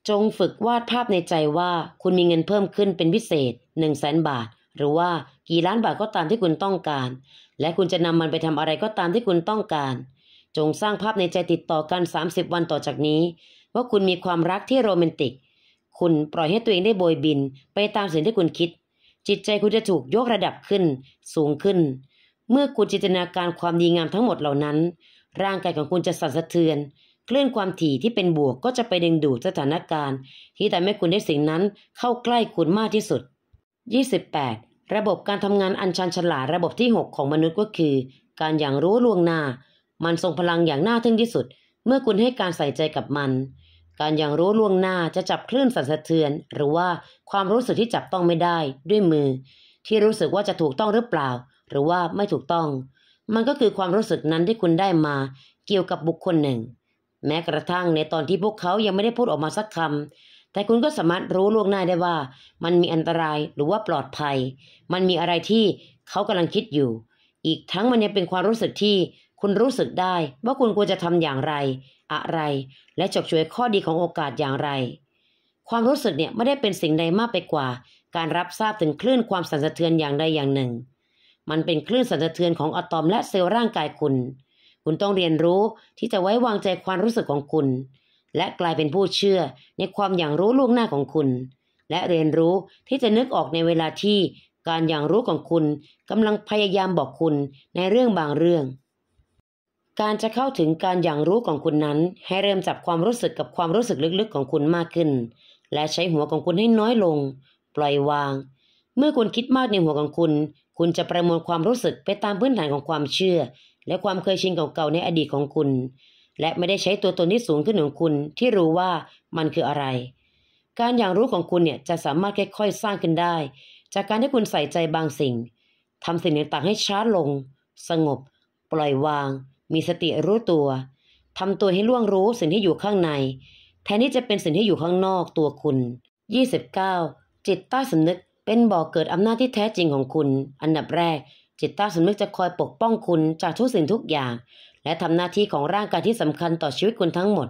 [SPEAKER 1] จงฝึกวาดภาพในใจว่าคุณมีเงินเพิ่มขึ้นเป็นพิเศษหนึ่งแสนบาท หรือว่ากี่ล้านบาทก็ตามที่คุณต้องการ และคุณจะนำมันไปทำอะไรก็ตามที่คุณต้องการ จงสร้างภาพในใจติดต่อกัน30วันต่อจากนี้ว่าคุณมีความรักที่โรแมนติกคุณปล่อยให้ตัวเองได้โบยบิน ไปตามสิ่งที่คุณคิด จิตใจคุณจะถูกยกระดับขึ้นสูงขึ้น เมื่อคุณจินตนาการความดีงามทั้งหมดเหล่านั้น ร่างกายของคุณจะสั่นสะเทือนคลื่อนความถี่ที่เป็นบวกก็จะไปดึงดูดสถานการณ์ ที่ทำให้คุณได้สิ่งนั้นเข้าใกล้คุณมากที่สุด 28. ระบบการทำงานอันชันฉลาดระบบที่ 6 ของมนุษย์ก็คือ การอย่างรู้ล่วงหน้า มันทรงพลังอย่างน่าทึ่งที่สุด เมื่อคุณให้การใส่ใจกับมันการอย่างรู้ล่วงหน้าจะจับคลื่นสั่นสะเทือน หรือว่าความรู้สึกที่จับต้องไม่ได้ด้วยมือ ที่รู้สึกว่าจะถูกต้องหรือเปล่าหรือว่าไม่ถูกต้อง มันก็คือความรู้สึกนั้นที่คุณได้มา เกี่ยวกับบุคคลหนึ่ง แม้กระทั่งในตอนที่พวกเขายังไม่ได้พูดออกมาสักคำแต่คุณก็สามารถรู้ล่วงหน้าได้ว่ามันมีอันตรายหรือว่าปลอดภัย มันมีอะไรที่เขากำลังคิดอยู่ อีกทั้งมันยังเป็นความรู้สึกที่คุณรู้สึกได้ว่าคุณควรจะทำอย่างไร อะไร และบช่วยข้อดีของโอกาสอย่างไร ความรู้สึกเนี่ยไม่ได้เป็นสิ่งใดมากไปกว่า การรับทราบถึงคลื่นความสั่นสะเทือนอย่างใดอย่างหนึ่ง มันเป็นคลื่นสั่นสะเทือนของอะตอม และเซลล์ร่างกายคุณ คุณต้องเรียนรู้ที่จะไว้วางใจความรู้สึกของคุณ และกลายเป็นผู้เชื่อในความอย่างรู้ล่วงหน้าของคุณ และเรียนรู้ที่จะนึกออกในเวลาที่การอย่างรู้ของคุณกำลังพยายามบอกคุณในเรื่องบางเรื่องการจะเข้าถึงการอย่างรู้ของคุณนั้น ให้เริ่มจับความรู้สึกกับความรู้สึกลึกๆของคุณมากขึ้น และใช้หัวของคุณให้น้อยลง ปล่อยวาง เมื่อคุณคิดมากในหัวของคุณ คุณจะประมวลความรู้สึกไปตามพื้นฐานของความเชื่อ และความเคยชินเก่าๆในอดีตของคุณ และไม่ได้ใช้ตัวตนที่สูงขึ้นของคุณที่รู้ว่ามันคืออะไร การอย่างรู้ของคุณเนี่ยจะสามารถค่อยๆ สร้างขึ้นได้ จากการที่คุณใส่ใจบางสิ่งทำสิ่งต่างๆให้ช้าลง สงบ ปล่อยวางมีสติรู้ตัวทำตัวให้ล่วงรู้สิ่งที่อยู่ข้างใน แทนที่จะเป็นสิ่งที่อยู่ข้างนอกตัวคุณ 29. จิตใต้สำนึกเป็นบ่อกเกิดอำนาจที่แท้จริงของคุณ อันดับแรก จิตใต้สำนึกจะคอยปกป้องคุณจากทุกสิ่งทุกอย่าง และทำหน้าที่ของร่างกายที่สำคัญต่อชีวิตคุณทั้งหมด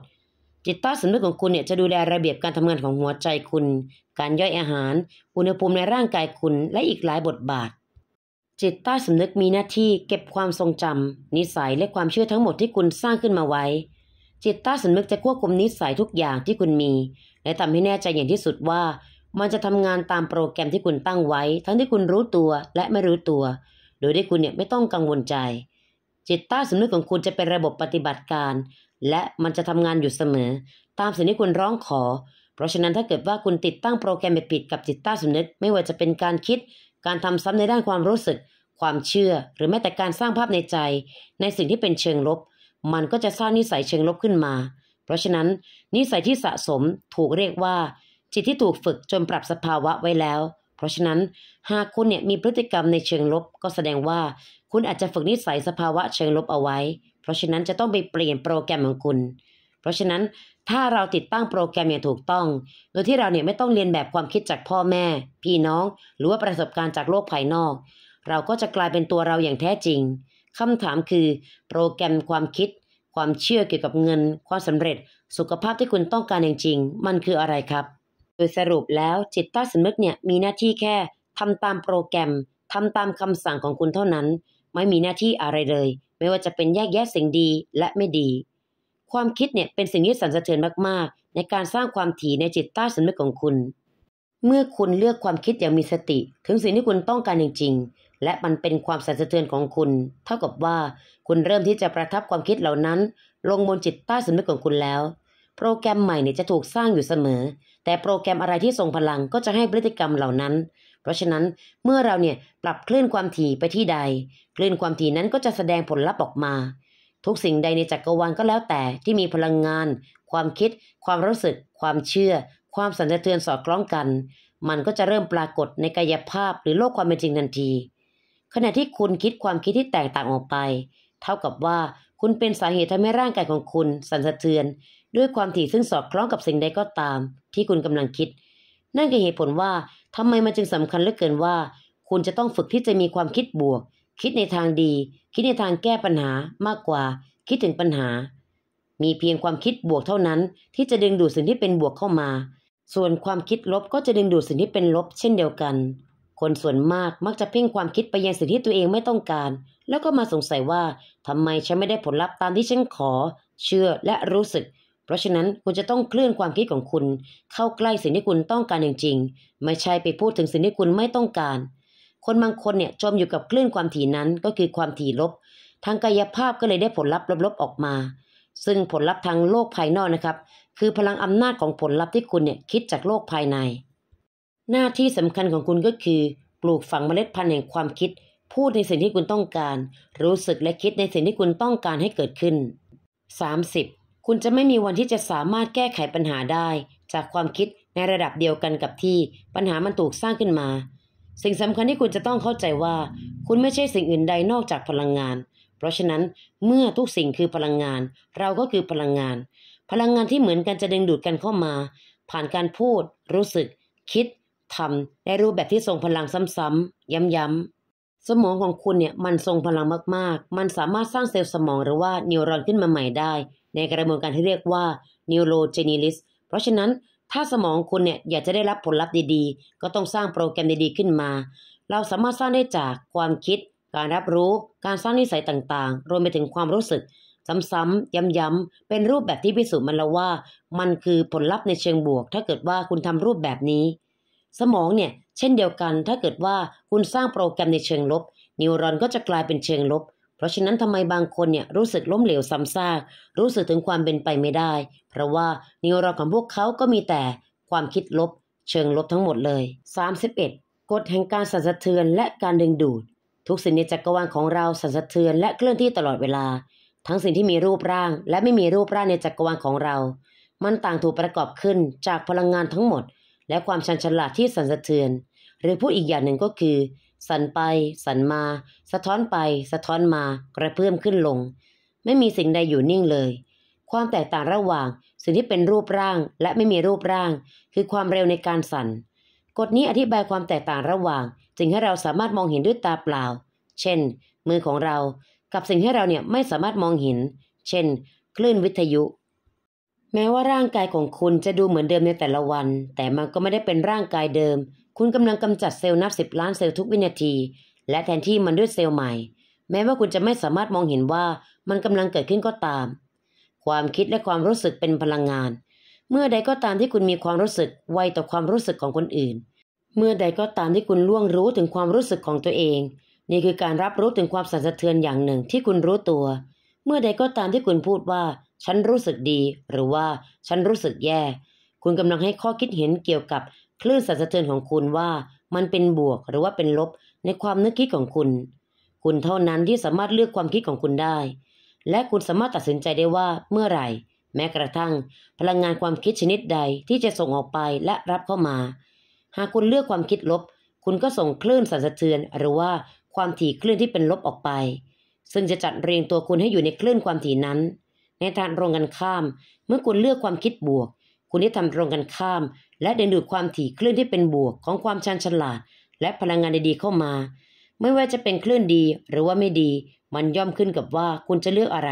[SPEAKER 1] จิตใต้สำนึกของคุณเนี่ยจะดูแลระเบียบการทำงานของหัวใจคุณ การย่อยอาหาร อุณหภูมิในร่างกายคุณและอีกหลายบทบาทจิตใต้สำนึกมีหน้าที่เก็บความทรงจำนิสัยและความเชื่อทั้งหมดที่คุณสร้างขึ้นมาไว้ จิตใต้สำนึกจะควบคุมนิสัยทุกอย่างที่คุณมี และทำให้แน่ใจอย่างที่สุดว่ามันจะทำงานตามโปรแกรมที่คุณตั้งไว้ ทั้งที่คุณรู้ตัวและไม่รู้ตัว โดยที่คุณเนี่ยไม่ต้องกังวลใจ จิตใต้สำนึกของคุณจะเป็นระบบปฏิบัติการ และมันจะทำงานอยู่เสมอ ตามสิ่งที่คุณร้องขอ เพราะฉะนั้นถ้าเกิดว่าคุณติดตั้งโปรแกรมผิดกับจิตใต้สำนึกไม่ว่าจะเป็นการคิดการทำซ้ำในด้านความรู้สึก ความเชื่อ หรือแม้แต่การสร้างภาพในใจ ในสิ่งที่เป็นเชิงลบ มันก็จะสร้างนิสัยเชิงลบขึ้นมา เพราะฉะนั้นนิสัยที่สะสมถูกเรียกว่าจิตที่ถูกฝึกจนปรับสภาวะไว้แล้ว เพราะฉะนั้น หากคุณเนี่ยมีพฤติกรรมในเชิงลบก็แสดงว่าคุณอาจจะฝึกนิสัยสภาวะเชิงลบเอาไว้ เพราะฉะนั้นจะต้องไปเปลี่ยนโปรแกรมของคุณราะฉะนั้นถ้าเราติดตั้งโปรแกรมอย่างถูกต้อง โดยที่เราเนี่ยไม่ต้องเรียนแบบความคิดจากพ่อแม่ พี่น้อง หรือว่าประสบการณ์จากโลกภายนอก เราก็จะกลายเป็นตัวเราอย่างแท้จริง คำถามคือโปรแกรมความคิด ความเชื่อเกี่ยวกับเงิน ความสำเร็จสุขภาพที่คุณต้องการอย่างจริงมันคืออะไรครับ โดยสรุปแล้วจิตใต้สำนึกเนี่ยมีหน้าที่แค่ทำตามโปรแกรมทำตามคำสั่งของคุณเท่านั้น ไม่มีหน้าที่อะไรเลย ไม่ว่าจะเป็นแยกแยะสิ่งดีและไม่ดีความคิดเนี่ยเป็นสิ่งที่สั่นสะเทือนมากๆ ในการสร้างความถี่ในจิตใต้สำนึกของคุณ เมื่อคุณเลือกความคิดอย่างมีสติ ถึงสิ่งที่คุณต้องการจริง ๆ และมันเป็นความสั่นสะเทือนของคุณ เท่ากับว่าคุณเริ่มที่จะประทับความคิดเหล่านั้น ลงบนจิตใต้สำนึกของคุณแล้ว โปรแกรมใหม่เนี่ยจะถูกสร้างอยู่เสมอ แต่โปรแกรมอะไรที่ทรงพลังก็จะให้พฤติกรรมเหล่านั้น เพราะฉะนั้นเมื่อเราเนี่ยปรับคลื่นความถี่ไปที่ใด คลื่นความถี่นั้นก็จะแสดงผลลัพธ์ออกมาทุกสิ่งใดในจักกรวาลก็แล้วแต่ที่มีพลังงาน ความคิด ความรู้สึก ความเชื่อ ความสันสะเทือนสอดคล้องกัน มันก็จะเริ่มปรากฏในกายภาพหรือโลกความเป็นจริงทันที ขณะที่คุณคิดความคิดที่แตกต่างออกไป เท่ากับว่าคุณเป็นสาเหตุทำให้ร่างกายของคุณสั่นสะเทือนด้วยความถี่ซึ่งสอดคล้องกับสิ่งใดก็ตามที่คุณกำลังคิด นั่นคือเหตุผลว่าทำไมมันจึงสำคัญเหลือเกินว่าคุณจะต้องฝึกที่จะมีความคิดบวก คิดในทางดีคิดในทางแก้ปัญหามากกว่าคิดถึงปัญหา มีเพียงความคิดบวกเท่านั้นที่จะดึงดูดสิ่งที่เป็นบวกเข้ามา ส่วนความคิดลบก็จะดึงดูดสิ่งที่เป็นลบเช่นเดียวกัน คนส่วนมากมักจะเพ่งความคิดไปยังสิ่งที่ตัวเองไม่ต้องการ แล้วก็มาสงสัยว่าทำไมฉันไม่ได้ผลลัพธ์ตามที่ฉันขอ เชื่อและรู้สึก เพราะฉะนั้นคุณจะต้องเคลื่อนความคิดของคุณ เข้าใกล้สิ่งที่คุณต้องการจริงๆ ไม่ใช่ไปพูดถึงสิ่งที่คุณไม่ต้องการคนบางคนเนี่ยจมอยู่กับคลื่นความถี่นั้นก็คือความถี่ลบ ทางกายภาพก็เลยได้ผลลัพธ์ลบๆออกมา ซึ่งผลลัพธ์ทางโลกภายนอกนะครับ คือพลังอำนาจของผลลัพธ์ที่คุณเนี่ยคิดจากโลกภายใน หน้าที่สำคัญของคุณก็คือ ปลูกฝังเมล็ดพันธุ์แห่งความคิด พูดในสิ่งที่คุณต้องการ รู้สึกและคิดในสิ่งที่คุณต้องการให้เกิดขึ้น 30. คุณจะไม่มีวันที่จะสามารถแก้ไขปัญหาได้ จากความคิดในระดับเดียวกันกับที่ ปัญหามันถูกสร้างขึ้นมาสิ่งสำคัญที่คุณจะต้องเข้าใจว่า คุณไม่ใช่สิ่งอื่นใดนอกจากพลังงาน เพราะฉะนั้นเมื่อทุกสิ่งคือพลังงาน เราก็คือพลังงาน พลังงานที่เหมือนกันจะดึงดูดกันเข้ามา ผ่านการพูด รู้สึก คิดทำในรูปแบบที่ทรงพลังซ้ำๆย้ำๆสมองของคุณเนี่ยมันทรงพลังมากๆ มันสามารถสร้างเซลล์สมองหรือว่านิวรอนขึ้นมาใหม่ได้ในกระบวนการที่เรียกว่า n e u r o g e n e s i s เพราะฉะนั้นถ้าสมองคุณเนี่ยอยากจะได้รับผลลัพธ์ดีๆ ก็ต้องสร้างโปรแกรมดีๆขึ้นมา เราสามารถสร้างได้จากความคิด การรับรู้ การสร้างนิสัยต่างๆ รวมไปถึงความรู้สึก ซ้ำๆย้ำๆเป็นรูปแบบที่พิสูจน์มันแล้วว่า มันคือผลลัพธ์ในเชิงบวก ถ้าเกิดว่าคุณทำรูปแบบนี้ สมองเนี่ยเช่นเดียวกัน ถ้าเกิดว่าคุณสร้างโปรแกรมในเชิงลบนิวรอนก็จะกลายเป็นเชิงลบเพราะฉะนั้นทำไมบางคนเนี่ยรู้สึกล้มเหลวซ้ำซากรู้สึกถึงความเป็นไปไม่ได้ เพราะว่านิวรณ์ของพวกเขาก็มีแต่ความคิดลบ เชิงลบทั้งหมดเลย 31กฎแห่งการสั่นสะเทือน และการดึงดูด ทุกสิ่งในจักรวาลของเราสั่นสะเทือนและเคลื่อนที่ตลอดเวลา ทั้งสิ่งที่มีรูปร่าง และไม่มีรูปร่างในจักรวาลของเรา มันต่างถูกประกอบขึ้นจากพลังงานทั้งหมด และความชันฉลาดที่สั่นสะเทือน หรือพูดอีกอย่างหนึ่งก็คือสั่นไป สั่นมา สะท้อนไป สะท้อนมากระเพื่อมขึ้นลง ไม่มีสิ่งใดอยู่นิ่งเลย ความแตกต่างระหว่าง สิ่งที่เป็นรูปร่าง และไม่มีรูปร่าง คือความเร็วในการสั่น กฎนี้อธิบายความแตกต่างระหว่าง สิ่งให้เราสามารถมองเห็นด้วยตาเปล่า เช่น มือของเรากับสิ่งให้เราเนี่ยไม่สามารถมองเห็น เช่น คลื่นวิทยุ แม้ว่าร่างกายของคุณจะดูเหมือนเดิมในแต่ละวัน แต่มันก็ไม่ได้เป็นร่างกายเดิมคุณกำลังกำจัดเซลล์นับสิบล้านเซลล์ทุกวินาที และแทนที่มันด้วยเซลล์ใหม่ แม้ว่าคุณจะไม่สามารถมองเห็นว่ามันกำลังเกิดขึ้นก็ตาม ความคิดและความรู้สึกเป็นพลังงาน เมื่อใดก็ตามที่คุณมีความรู้สึกไวต่อความรู้สึกของคนอื่น เมื่อใดก็ตามที่คุณล่วงรู้ถึงความรู้สึกของตัวเอง นี่คือการรับรู้ถึงความสั่นสะเทือนอย่างหนึ่งที่คุณรู้ตัว เมื่อใดก็ตามที่คุณพูดว่า ฉันรู้สึกดี หรือว่าฉันรู้สึกแย่ คุณกำลังให้ข้อคิดเห็นเกี่ยวกับคลื่นสั่นสะเทือนของคุณว่ามันเป็นบวกหรือว่าเป็นลบ ในความนึกคิดของคุณ คุณเท่านั้นที่สามารถเลือกความคิดของคุณได้ และคุณสามารถตัดสินใจได้ว่าเมื่อไหร่ แม้กระทั่งพลังงานความคิดชนิดใดที่จะส่งออกไปและรับเข้ามา หากคุณเลือกความคิดลบ คุณก็ส่งคลื่นสั่นสะเทือน หรือว่าความถี่คลื่นที่เป็นลบออกไป ซึ่งจะจัดเรียงตัวคุณให้อยู่ในคลื่นความถี่นั้น ในทางตรงกันข้าม เมื่อคุณเลือกความคิดบวกคุณได้ทำตรงกันข้าม และดึงดูดความถี่คลื่นที่เป็นบวกของความชันฉลาด และพลังงานดีๆเข้ามา ไม่ว่าจะเป็นคลื่นดีหรือว่าไม่ดี มันย่อมขึ้นกับว่าคุณจะเลือกอะไร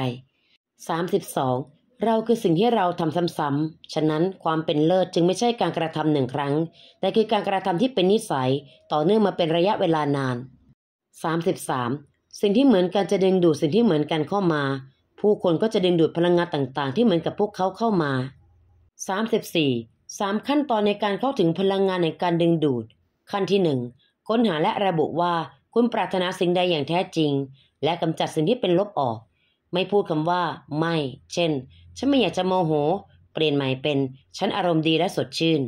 [SPEAKER 1] 32. เราคือสิ่งที่เราทำซ้ำๆฉะนั้นความเป็นเลิศจึงไม่ใช่การกระทำหนึ่งครั้ง แต่คือการกระทำที่เป็นนิสัย ต่อเนื่องมาเป็นระยะเวลานาน 33. สิ่งที่เหมือนกันจะดึงดูดสิ่งที่เหมือนกันเข้ามา ผู้คนก็จะดึงดูดพลังงานต่าง ๆ ที่เหมือนกับพวกเขาเข้ามา34 3ขั้นตอนในการเข้าถึงพลังงานในการดึงดูด ขั้นที่1ค้นหาและระบุว่าคุณปรารถนาสิ่งใดอย่างแท้จริง และกำจัดสิ่งที่เป็นลบออก ไม่พูดคำว่า ไม่ เช่น ฉันไม่อยากจะโมโห เปลี่ยนใหม่เป็น ฉันอารมณ์ดีและสดชื่น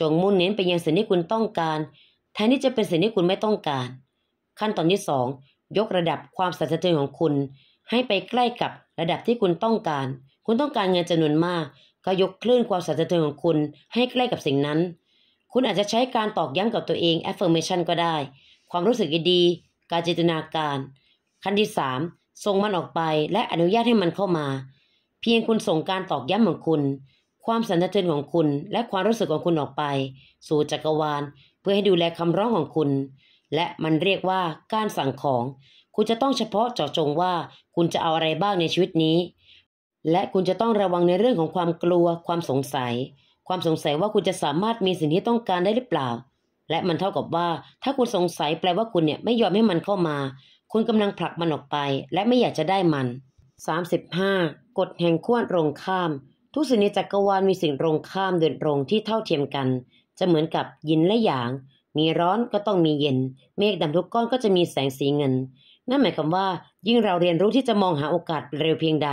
[SPEAKER 1] จงมุ่งเน้นไปยังสิ่งที่คุณต้องการ แทนที่จะเป็นสิ่งที่คุณไม่ต้องการ ขั้นตอนที่2ยกระดับความสัจสะเทือนของคุณ ให้ไปใกล้กับระดับที่คุณต้องการ คุณต้องการเงินจำนวนมากก็ยกคลื่นความสั่นสะเทือนของคุณให้ใกล้กับสิ่งนั้น คุณอาจจะใช้การตอกย้ำกับตัวเอง affirmation ก็ได้ ความรู้สึกดี การจินตนาการ ขั้นที่3ส่งมันออกไปและอนุญาตให้มันเข้ามา เพียงคุณส่งการตอกย้ำของคุณ ความสั่นสะเทือนของคุณและความรู้สึกของคุณออกไป สู่จักรวาล เพื่อให้ดูแลคำร้องของคุณ และมันเรียกว่าการสั่งของ คุณจะต้องเฉพาะเจาะจงว่าคุณจะเอาอะไรบ้างในชีวิตนี้และคุณจะต้องระวังในเรื่องของความกลัว ความสงสัย ความสงสัยว่าคุณจะสามารถมีสิ่งที่ต้องการได้หรือเปล่า และมันเท่ากับว่า ถ้าคุณสงสัยแปลว่าคุณเนี่ยไม่ยอมให้มันเข้ามา คุณกำลังผลักมันออกไปและไม่อยากจะได้มัน35กฎแห่งขั้วตรงข้าม ทุกสิ่งในจักรวาลมีสิ่งตรงข้ามเดินตรงที่เท่าเทียมกันจะเหมือนกับยินและหยาง มีร้อนก็ต้องมีเย็น เมฆดำทุกก้อนก็จะมีแสงสีเงินนั่นหมายความว่ายิ่งเราเรียนรู้ที่จะมองหาโอกาสเร็วเพียงใด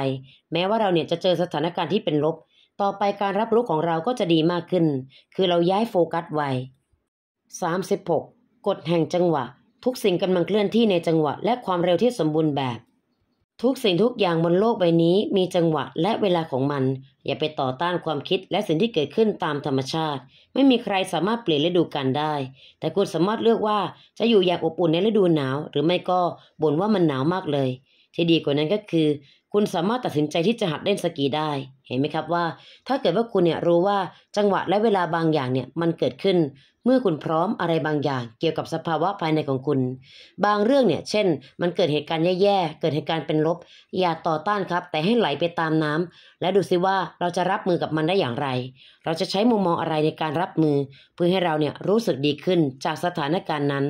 [SPEAKER 1] แม้ว่าเราเนี่ยจะเจอสถานการณ์ที่เป็นลบ ต่อไปการรับรู้ของเราก็จะดีมากขึ้น คือเราย้ายโฟกัสไว36กฎแห่งจังหวะ ทุกสิ่งกำลังเคลื่อนที่ในจังหวะและความเร็วที่สมบูรณ์แบบทุกสิ่งทุกอย่างบนโลกใบนี้มีจังหวะและเวลาของมัน อย่าไปต่อต้านความคิดและสิ่งที่เกิดขึ้นตามธรรมชาติ ไม่มีใครสามารถเปลี่ยนฤดูกาลได้ แต่คุณสามารถเลือกว่าจะอยู่อย่างอบอุ่นในฤดูหนาวหรือไม่ก็บ่นว่ามันหนาวมากเลยที่ดีกว่านั้นก็คือคุณสามารถตัดสินใจที่จะหัดเล่นสกีได้ เห็นไหมครับว่า ถ้าเกิดว่าคุณเนี่ยรู้ว่าจังหวะและเวลาบางอย่างเนี่ยมันเกิดขึ้น เมื่อคุณพร้อมอะไรบางอย่างเกี่ยวกับสภาวะภายในของคุณ บางเรื่องเนี่ยเช่นมันเกิดเหตุการณ์แย่ๆเกิดเหตุการณ์เป็นลบ อย่าต่อต้านครับแต่ให้ไหลไปตามน้ำ และดูซิว่าเราจะรับมือกับมันได้อย่างไร เราจะใช้มุมมองอะไรในการรับมือ เพื่อให้เราเนี่ยรู้สึกดีขึ้นจากสถานการณ์นั้น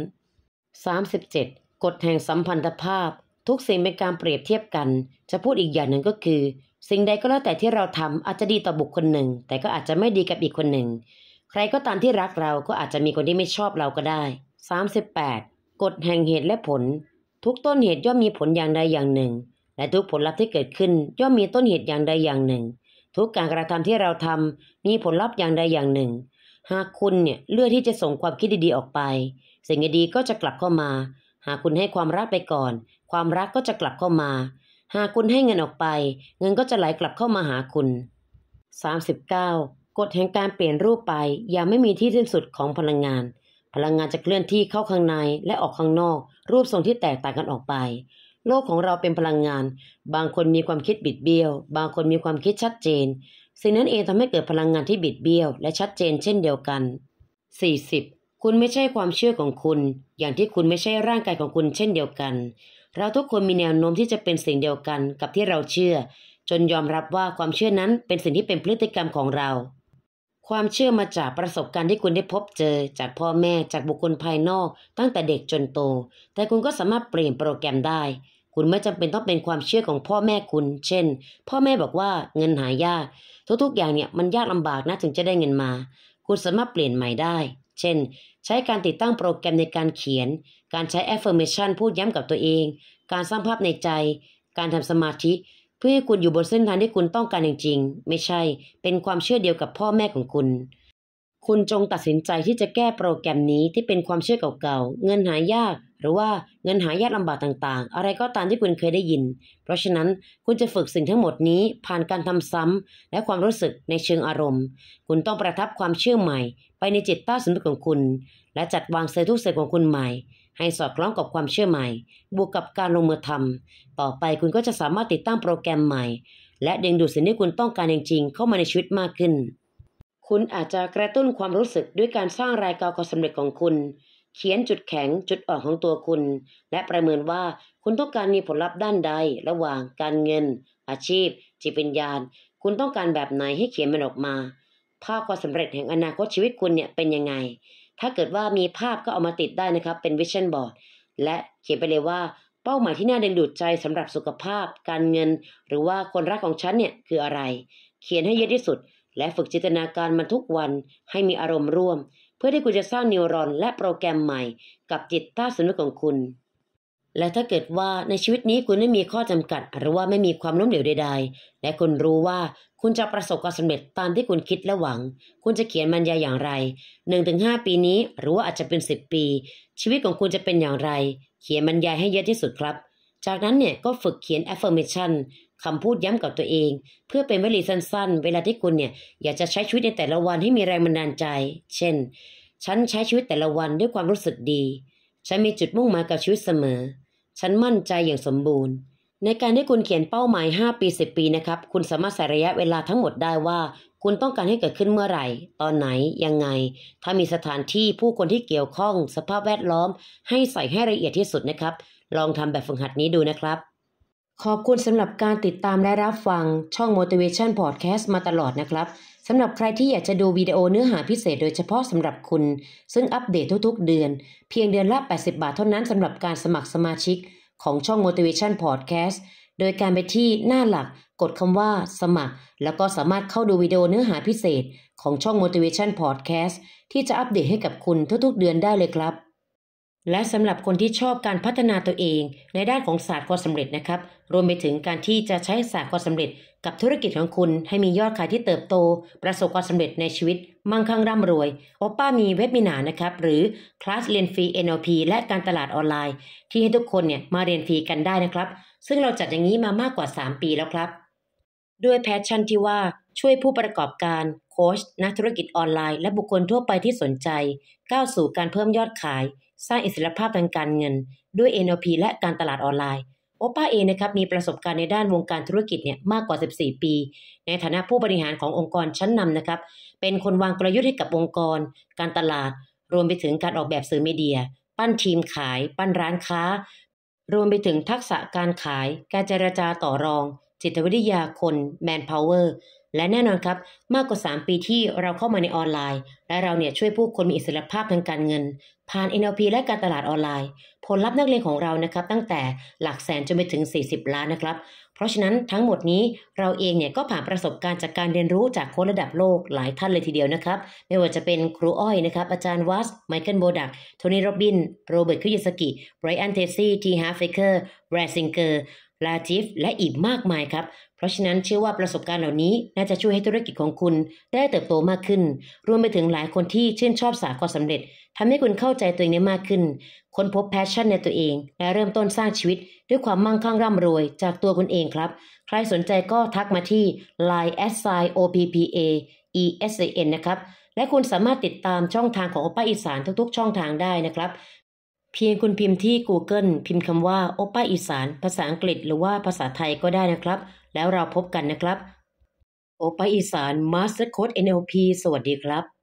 [SPEAKER 1] 37 กฎแห่งสัมพันธภาพทุกสิ่งเป็นการเปรียบเทียบกัน จะพูดอีกอย่างหนึ่งก็คือ สิ่งใดก็แล้วแต่ที่เราทำอาจจะดีต่อบุคคลหนึ่ง แต่ก็อาจจะไม่ดีกับอีกคนหนึ่ง ใครก็ตามที่รักเราก็อาจจะมีคนที่ไม่ชอบเราก็ได้ 38 กฎแห่งเหตุและผล ทุกต้นเหตุย่อมมีผลอย่างใดอย่างหนึ่ง และทุกผลลัพธ์ที่เกิดขึ้นย่อมมีต้นเหตุอย่างใดอย่างหนึ่ง ทุกการกระทำที่เราทำมีผลลัพธ์อย่างใดอย่างหนึ่ง หากคุณเนี่ยเลือกที่จะส่งความคิดดี ๆออกไป สิ่งดีๆก็จะกลับเข้ามา หากคุณให้ความรักไปก่อนความรักก็จะกลับเข้ามา หากคุณให้เงินออกไป เงินก็จะไหลกลับเข้ามาหาคุณ 39. กฎแห่งการเปลี่ยนรูปไป อย่าไม่มีที่สิ้นสุดของพลังงาน พลังงานจะเคลื่อนที่เข้าข้างในและออกข้างนอก รูปทรงที่แตกต่างกันออกไป โลกของเราเป็นพลังงาน บางคนมีความคิดบิดเบี้ยว บางคนมีความคิดชัดเจนสิ่งนั้นเองทำให้เกิดพลังงานที่บิดเบี้ยวและชัดเจน เช่นเดียวกัน 40. คุณไม่ใช่ความเชื่อของคุณ อย่างที่คุณไม่ใช่ร่างกายของคุณ เช่นเดียวกันเราทุกคนมีแนวโน้มที่จะเป็นสิ่งเดียวกันกับที่เราเชื่อ จนยอมรับว่าความเชื่อนั้นเป็นสิ่งที่เป็นพฤติกรรมของเรา ความเชื่อมาจากประสบการณ์ที่คุณได้พบเจอจากพ่อแม่จากบุคคลภายนอก ตั้งแต่เด็กจนโต แต่คุณก็สามารถเปลี่ยนโปรแกรมได้ คุณไม่จำเป็นต้องเป็นความเชื่อของพ่อแม่คุณ เช่น พ่อแม่บอกว่าเงินหายากทุกๆอย่างเนี่ยมันยากลำบากนะถึงจะได้เงินมา คุณสามารถเปลี่ยนใหม่ได้เช่น ใช้การติดตั้งโปรแกรมในการเขียน การใช้ affirmation พูดย้ำกับตัวเอง การสร้างภาพในใจ การทำสมาธิเพื่อให้คุณอยู่บนเส้นทางที่คุณต้องการจริงๆ ไม่ใช่เป็นความเชื่อเดียวกับพ่อแม่ของคุณ คุณจงตัดสินใจที่จะแก้โปรแกรมนี้ที่เป็นความเชื่อเก่าๆ เงินหายากหรือว่าเงินหายากลำบากต่างๆ อะไรก็ตามที่คุณเคยได้ยิน เพราะฉะนั้นคุณจะฝึกสิ่งทั้งหมดนี้ผ่านการทำซ้ำและความรู้สึกในเชิงอารมณ์ คุณต้องประทับความเชื่อใหม่ไปในจิตใต้สำนึกของคุณ และจัดวางเซลล์ทุกเซลล์ของคุณใหม่ ให้สอดคล้องกับความเชื่อใหม่ บวกกับการลงมือทำต่อไปคุณก็จะสามารถติดตั้งโปรแกรมใหม่ และดึงดูดสิ่งที่คุณต้องการจริง ๆ เข้ามาในชีวิตมากขึ้น คุณอาจจะกระตุ้นความรู้สึกด้วยการสร้างรายการความสำเร็จของคุณ เขียนจุดแข็ง จุดอ่อนของตัวคุณ และประเมินว่าคุณต้องการมีผลลัพธ์ด้านใดระหว่าง การเงิน อาชีพจิตวิญญาณคุณต้องการแบบไหนให้เขียนมันออกมาภาพความสำเร็จแห่งอนาคตชีวิตคุณเนี่ยเป็นยังไง ถ้าเกิดว่ามีภาพก็เอามาติดได้นะครับเป็นวิชั่นบอร์ดและเขียนไปเลยว่า เป้าหมายที่น่าดึงดูดใจสำหรับสุขภาพการเงิน หรือว่าคนรักของฉันเนี่ยคืออะไร เขียนให้เยอะที่สุด และฝึกจินตนาการมันทุกวัน ให้มีอารมณ์ร่วม เพื่อที่คุณจะสร้างนิวรอนและโปรแกรมใหม่ กับจิตใต้สำนึกของคุณ และถ้าเกิดว่าในชีวิตนี้คุณไม่มีข้อจำกัดหรือว่าไม่มีความล้มเหลวใด ๆ และคุณรู้ว่าคุณจะประสบความสำเร็จตามที่คุณคิดและหวัง คุณจะเขียนบรรยายอย่างไร1-5ปีนี้ หรือว่าอาจจะเป็น 10 ปี ชีวิตของคุณจะเป็นอย่างไร เขียนบรรยายให้เยอะที่สุดครับ จากนั้นเนี่ยก็ฝึกเขียน affirmation คำพูดย้ำกับตัวเอง เพื่อเป็นวลีสั้นๆ เวลาที่คุณเนี่ยอยากจะใช้ชีวิตในแต่ละวันให้มีแรงบันดาลใจ เช่น ฉันใช้ชีวิตแต่ละวันด้วยความรู้สึกดี ฉันมีจุดมุ่งหมายกับชีวิตเสมอ ฉันมั่นใจอย่างสมบูรณ์ในการที่คุณเขียนเป้าหมาย 5 ปี 10 ปีนะครับ คุณสามารถใส่ระยะเวลาทั้งหมดได้ว่า คุณต้องการให้เกิดขึ้นเมื่อไหร่ ตอนไหน ยังไง ถ้ามีสถานที่ผู้คนที่เกี่ยวข้อง สภาพแวดล้อม ให้ใส่ให้ละเอียดที่สุดนะครับ ลองทำแบบฝึกหัดนี้ดูนะครับ ขอบคุณสำหรับการติดตามและรับฟังช่อง motivation podcast มาตลอดนะครับสำหรับใครที่อยากจะดูวิดีโอเนื้อหาพิเศษ โดยเฉพาะสำหรับคุณ ซึ่งอัปเดตทุกๆ เดือน เพียงเดือนละ 80 บาทเท่านั้นสำหรับการสมัครสมาชิกของช่อง Motivation Podcast โดยการไปที่หน้าหลัก กดคำว่าสมัคร แล้วก็สามารถเข้าดูวิดีโอเนื้อหาพิเศษของช่อง Motivation Podcast ที่จะอัปเดตให้กับคุณทุกๆ เดือนได้เลยครับและสำหรับคนที่ชอบการพัฒนาตัวเองในด้านของศาสตร์ความสำเร็จนะครับ รวมไปถึงการที่จะใช้ศาสตร์ความสำเร็จกับธุรกิจของคุณ ให้มียอดขายที่เติบโตประสบความสำเร็จในชีวิต มั่งคั่งร่ำรวยโอป้ามีเว็บมินานะครับ หรือคลาสเรียนฟรี NLP และการตลาดออนไลน์ ที่ให้ทุกคนเนี่ยมาเรียนฟรีกันได้นะครับ ซึ่งเราจัดอย่างนี้มามากกว่า 3 ปีแล้วครับ ด้วยแพชชั่นที่ว่าช่วยผู้ประกอบการโค้ชนักธุรกิจออนไลน์และบุคคลทั่วไปที่สนใจก้าวสู่การเพิ่มยอดขายสร้างอิสรภาพทางการเงินด้วย NLP และการตลาดออนไลน์โอป้าเองนะครับมีประสบการณ์ในด้านวงการธุรกิจเนี่ยมากกว่า 14 ปี ในฐานะผู้บริหารขององค์กรชั้นนำนะครับ เป็นคนวางกลยุทธ์ให้กับองค์กรการตลาด รวมไปถึงการออกแบบสื่อมีเดีย ปั้นทีมขาย ปั้นร้านค้า รวมไปถึงทักษะการขาย การเจรจาต่อรอง จิตวิทยาคน แมนพาวเวอร์และแน่นอนครับ มากกว่า 3 ปีที่เราเข้ามาในออนไลน์ และเราเนี่ยช่วยผู้คนมีอิสรภาพทางการเงิน ผ่าน NLP และการตลาดออนไลน์ ผลลัพธ์นักเรียนของเรานะครับตั้งแต่หลักแสนจนไปถึง 40 ล้านนะครับ เพราะฉะนั้นทั้งหมดนี้เราเองเนี่ยก็ผ่านประสบการณ์จากการเรียนรู้จากคนระดับโลกหลายท่านเลยทีเดียวนะครับ ไม่ว่าจะเป็นครูอ้อยนะครับ อาจารย์วัสไมเคิลโบดักโทนี่โรบิน โรเบิร์ตคุยสกิไบรอันเทซี่ทีฮาร์เฟเกอร์แบรซิงเกอร์ลาจิฟและอีกมากมายครับเพราะฉะนั้นเชื่อว่าประสบการณ์เหล่านี้น่าจะช่วยให้ธุรกิจของคุณได้เติบโตมากขึ้น รวมไปถึงหลายคนที่ชื่นชอบสาความสำเร็จ ทำให้คุณเข้าใจตัวเองได้มากขึ้นค้นพบแพชชั่นในตัวเอง และเริ่มต้นสร้างชีวิตด้วยความมั่งคั่งร่ำรวย จากตัวคุณเองครับ ใครสนใจก็ทักมาที่ line s i o p p a e s a n นะครับและคุณสามารถติดตามช่องทางของโอป้าอีสานทุกๆ ช่องทางได้นะครับ เพียงคุณพิมพ์ที่ Google พิมพ์คำว่าโอป้าอีสานภาษาอังกฤษหรือว่าภาษาไทยก็ได้นะครับแล้วเราพบกันนะครับ โอปาอีสานมาสเตอร์โค้ด NLP สวัสดีครับ